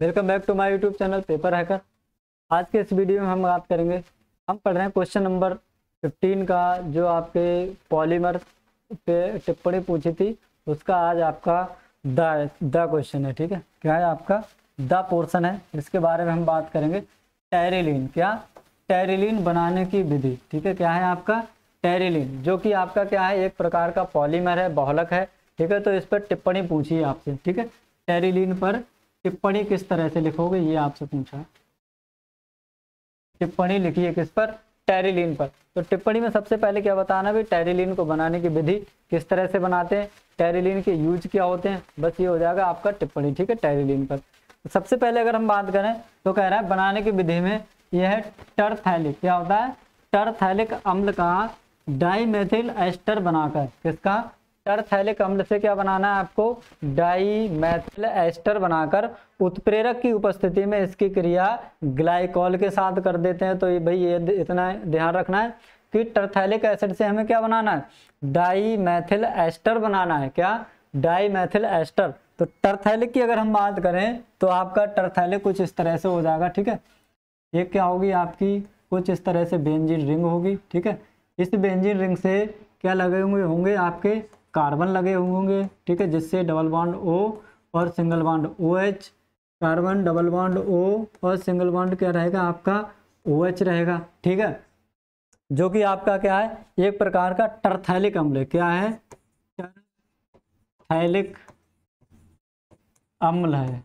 welcome back to my YouTube channel paper hacker आज के इस वीडियो में हम बात करेंगे हम पढ़ रहे हैं क्वेश्चन नंबर 15 का जो आपके पॉलीमर पे टिप्पणी पूछी थी उसका आज आपका द द क्वेश्चन है ठीक है क्या है आपका द पोर्सन है इसके बारे में हम बात करेंगे टेरिलीन क्या टेरिलीन बनाने की विधि ठीक है क्या है आपका टेरिलीन जो कि आपका क्या है एक प्रकार का पॉलीमर है बहुलक है ठीक है तो इस पर टिप्पणी पूछी आपसे ठीक है टेरिलीन पर टिप्पणी किस तरह से लिखोगे ये आपसे पूछा टिप्पणी लिखिए किस पर टेरिलीन पर तो टिप्पणी में सबसे पहले क्या बताना भी टेरिलीन को बनाने की विधि किस तरह से बनाते हैं टेरिलीन के यूज क्या होते हैं बस ये हो जाएगा आपका टिप्पणी ठीक है टेरिलीन पर तो सबसे पहले अगर हम बात करें तो कह रहा है बनाने की विधि में यह है टर्थैलिक क्या होता है टर्थैलिक अम्ल का डाईमेथिल एस्टर बनाकर किसका टर्थैलिक अम्ल से क्या बनाना है आपको डाई मैथिल एस्टर बनाकर उत्प्रेरक की उपस्थिति में इसकी क्रिया ग्लाइकोल के साथ कर देते हैं तो ये भाई ये इतना ध्यान रखना है कि टर्थैलिक एसिड से हमें क्या बनाना है डाई मैथिल एस्टर बनाना है क्या डाई मैथिल एस्टर तो टर्थैलिक की अगर हम बात करें तो आपका टर्थैलिक कुछ इस तरह से हो जाएगा ठीक है ये क्या होगी आपकी कुछ इस तरह से बेंजीन रिंग होगी ठीक है इस बेंजीन रिंग से क्या लगे हुए होंगे आपके कार्बन लगे हुए होंगे ठीक है जिससे डबल बॉन्ड ओ और single bond O OH, H carbon double bond O और सिंगल बॉन्ड क्या रहेगा आपका ओ OH एच रहेगा ठीक है जो कि आपका क्या है एक प्रकार का टर्थैलिक अम्ल क्या है टर्थैलिक अम्ल है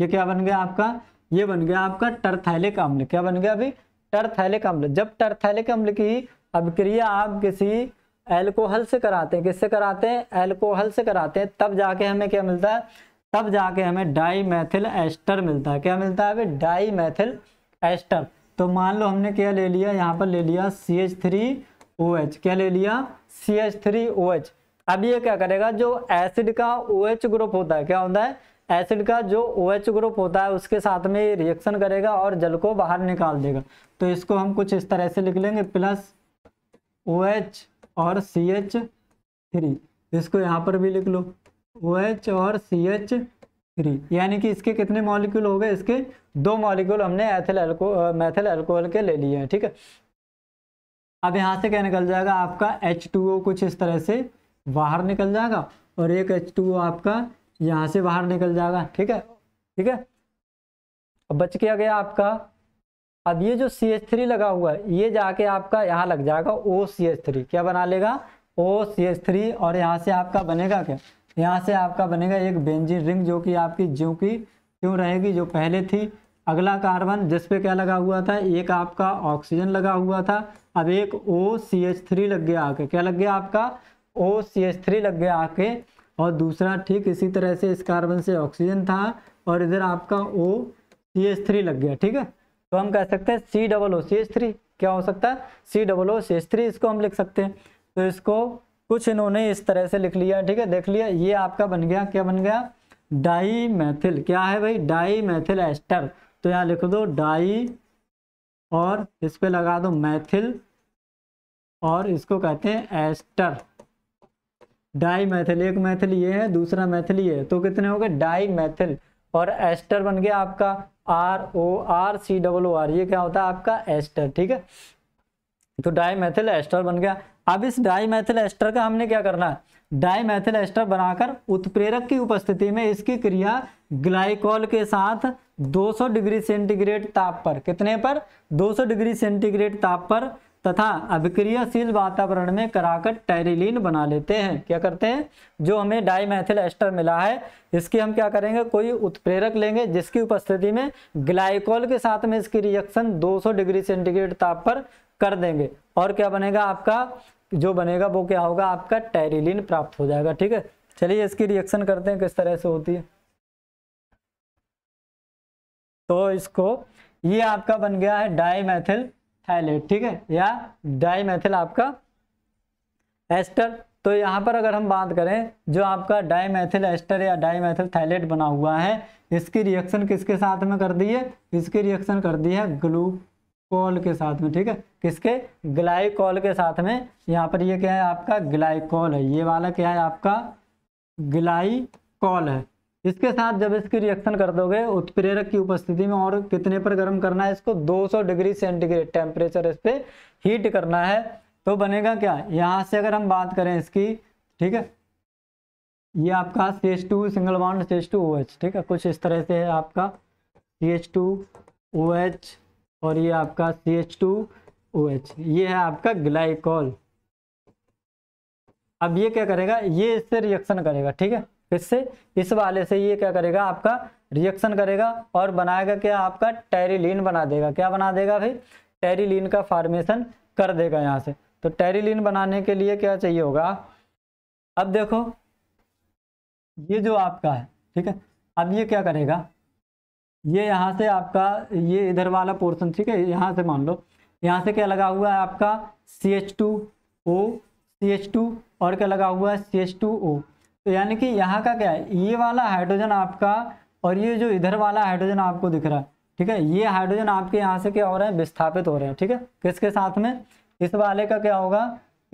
ये क्या बन गया आपका ये बन गया आपका टर्थैलिक अम्ल क्या बन गया अभी टर्थैलिक अम्ल जब टर्थैलिक अम्ल की अभिक्रिया आप किसी एल्कोहल से कराते हैं किससे कराते हैं एल्कोहल से कराते हैं तब जाके हमें क्या मिलता है तब जाके हमें डाई मैथिल एस्टर मिलता है क्या मिलता है अभी डाई मैथिल एस्टर तो मान लो हमने क्या ले लिया यहाँ पर ले लिया C H three O H क्या ले लिया C H three O H अब ये क्या करेगा जो एसिड का ओ एच ग्रुप होता है क्या होता है एसिड का जो ओ एच ग्रुप होता है उसके साथ में ये रिएक्शन करेगा और जल को बाहर निकाल देगा तो इसको हम कुछ इस तरह से लिख लेंगे प्लस ओ OH एच और सी एच थ्री इसको यहाँ पर भी लिख लो ओ एच और सी एच थ्री यानी कि इसके कितने मॉलिक्यूल हो गए इसके दो मॉलिक्यूल हमने एथिल एल्को मैथिल एल्कोहल के ले लिए हैं ठीक है अब यहाँ से क्या निकल जाएगा आपका एच टू ओ कुछ इस तरह से बाहर निकल जाएगा और एक एच टू ओ आपका यहाँ से बाहर निकल जाएगा ठीक है ठीक है अब बच किया गया आपका अब ये जो सी एच थ्री लगा हुआ है ये जाके आपका यहाँ लग जाएगा ओ सी एच थ्री क्या बना लेगा ओ सी एच थ्री और यहाँ से आपका बनेगा क्या यहाँ से आपका बनेगा एक बेंजिन रिंग जो कि आपकी ज्यों की क्यों रहेगी जो पहले थी अगला कार्बन जिस पे क्या लगा हुआ था एक आपका ऑक्सीजन लगा हुआ था अब एक ओ सी एच थ्री लग गया आके क्या लग गया आपका ओ सी एच थ्री लग गया आके और दूसरा ठीक इसी तरह से इस कार्बन से ऑक्सीजन था और इधर आपका ओ सी एच थ्री लग गया ठीक है तो हम कह सकते हैं C double O C H three क्या हो सकता है C double O C H three इसको हम लिख सकते हैं तो इसको कुछ इन्होंने इस तरह से लिख लिया ठीक है देख लिया ये आपका बन गया क्या बन गया डाई मैथिल क्या है भाई डाई मैथिल एस्टर तो यहाँ लिख दो डाई और इस पर लगा दो मैथिल और इसको कहते हैं एस्टर डाई मैथिल एक मैथिल ये है दूसरा मैथिल ये है तो कितने हो गए डाई मैथिल और एस्टर बन गया आपका R O R C double O R ये क्या होता है आपका एस्टर ठीक है तो डाई मैथिल एस्टर बन गया अब इस डाई मैथिल एस्टर का हमने क्या करना है डाई मैथिल एस्टर बनाकर उत्प्रेरक की उपस्थिति में इसकी क्रिया ग्लाइकोल के साथ 200 डिग्री सेंटीग्रेड ताप पर कितने पर 200 डिग्री सेंटीग्रेड ताप पर तथा अभिक्रियाशील वातावरण में कराकर टेरिलीन बना लेते हैं क्या करते हैं जो हमें मैथिल एस्टर मिला है इसकी हम क्या करेंगे कोई उत्प्रेरक लेंगे जिसकी उपस्थिति में ग्लाइकोल के साथ में इसकी रिएक्शन 200 डिग्री सेंटीग्रेड ताप पर कर देंगे और क्या बनेगा आपका जो बनेगा वो क्या होगा आपका टेरिलीन प्राप्त हो जाएगा ठीक है चलिए इसकी रिएक्शन करते हैं किस तरह से होती है तो इसको ये आपका बन गया है मैथिल हाइलेट ठीक है या डाई मैथिल आपका एस्टर तो यहाँ पर अगर हम बात करें जो आपका डाई मैथिल एस्टर या डाई मैथिल थाइलेट बना हुआ है इसकी रिएक्शन किसके साथ में कर दी है इसकी रिएक्शन कर दी है ग्लूकोल के साथ में ठीक है किसके ग्लाइकॉल के साथ में यहाँ पर ये क्या है आपका ग्लाइकॉल है ये वाला क्या है आपका ग्लाइकॉल है इसके साथ जब इसकी रिएक्शन कर दोगे उत्प्रेरक की उपस्थिति में और कितने पर गर्म करना है इसको 200 डिग्री सेंटीग्रेड टेम्परेचर इस पर हीट करना है तो बनेगा क्या यहाँ से अगर हम बात करें इसकी ठीक है ये आपका C H two single bond C H two O H ठीक है कुछ इस तरह से है आपका C H two O H और ये आपका C H two O H ये है आपका ग्लाइकॉल अब ये क्या करेगा ये इससे रिएक्शन करेगा ठीक है किससे इस वाले से ये क्या करेगा आपका रिएक्शन करेगा और बनाएगा क्या आपका टेरिलीन बना देगा क्या बना देगा भाई टेरिलीन का फॉर्मेशन कर देगा यहाँ से तो टेरिलीन बनाने के लिए क्या चाहिए होगा अब देखो ये जो आपका है ठीक है अब ये क्या करेगा ये यहाँ से आपका ये इधर वाला पोर्शन ठीक है यहाँ से मान लो यहाँ से क्या लगा हुआ है आपका C H two O C H two और क्या लगा हुआ है सी एच टू ओ तो यानी कि यहाँ का क्या है ये वाला हाइड्रोजन आपका और ये जो इधर वाला हाइड्रोजन आपको दिख रहा है ठीक है ये हाइड्रोजन आपके यहाँ से क्या हो रहे हैं विस्थापित हो रहे हैं ठीक है किसके साथ में इस वाले का क्या होगा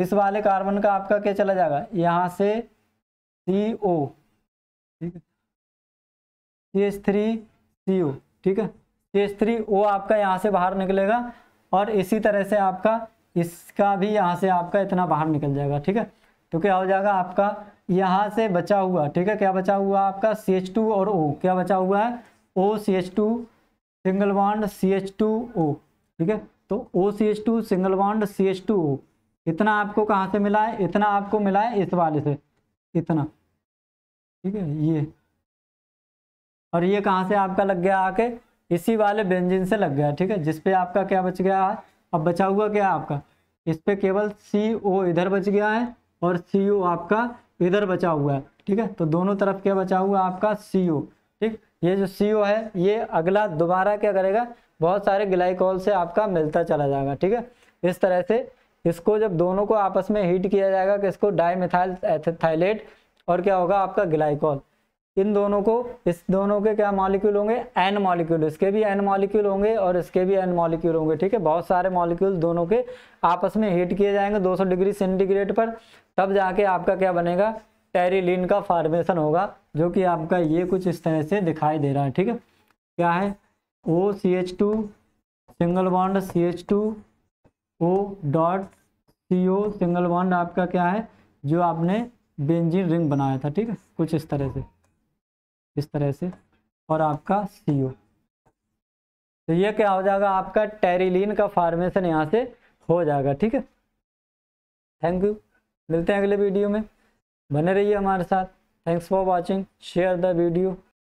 इस वाले कार्बन का आपका क्या चला जाएगा यहाँ से सी ओ ठीक है सी थ्री सी ओ ठीक है सी थ्री ओ आपका यहाँ से बाहर निकलेगा और इसी तरह से आपका इसका भी यहाँ से आपका इतना बाहर निकल जाएगा ठीक है तो क्या हो जाएगा आपका यहाँ से बचा हुआ ठीक है क्या बचा हुआ आपका सी एच टू और ओ क्या बचा हुआ है O C H two single bond C H two O ठीक है तो O C H two single bond C H two O इतना आपको कहाँ से मिला है इतना आपको मिला है इस वाले से इतना ठीक है ये और ये कहाँ से आपका लग गया आके इसी वाले बेंजिन से लग गया ठीक है जिसपे आपका क्या बच गया है अब बचा हुआ क्या आपका इस पर केवल सी ओ इधर बच गया है और सी ओ आपका इधर बचा हुआ है ठीक है तो दोनों तरफ क्या बचा हुआ आपका सी ठीक ये जो सी है ये अगला दोबारा क्या करेगा बहुत सारे ग्लाइकॉल से आपका मिलता चला जाएगा ठीक है इस तरह से इसको जब दोनों को आपस में हीट किया जाएगा कि इसको मिथाइल एथिथाइलेट और क्या होगा आपका ग्लाइकॉल इन दोनों को इस दोनों के क्या मॉलिक्यूल होंगे एन मॉलिक्यूल इसके भी एन मॉलिक्यूल होंगे और इसके भी एन मॉलिक्यूल होंगे ठीक है बहुत सारे मॉलिक्यूल दोनों के आपस में हीट किए जाएंगे 200 डिग्री सेंटीग्रेड पर तब जाके आपका क्या बनेगा टेरिलीन का फॉर्मेशन होगा जो कि आपका ये कुछ इस तरह से दिखाई दे रहा है ठीक है क्या है O C H two single bond C H two O dot C O single bond आपका क्या है जो आपने बेंजीन रिंग बनाया था ठीक है कुछ इस तरह से इस तरह से और आपका सी तो ये क्या हो जाएगा आपका टेरिलीन का फार्मेशन यहाँ से हो जाएगा ठीक है थैंक यू मिलते हैं अगले वीडियो में बने रहिए हमारे साथ thanks for watching share the video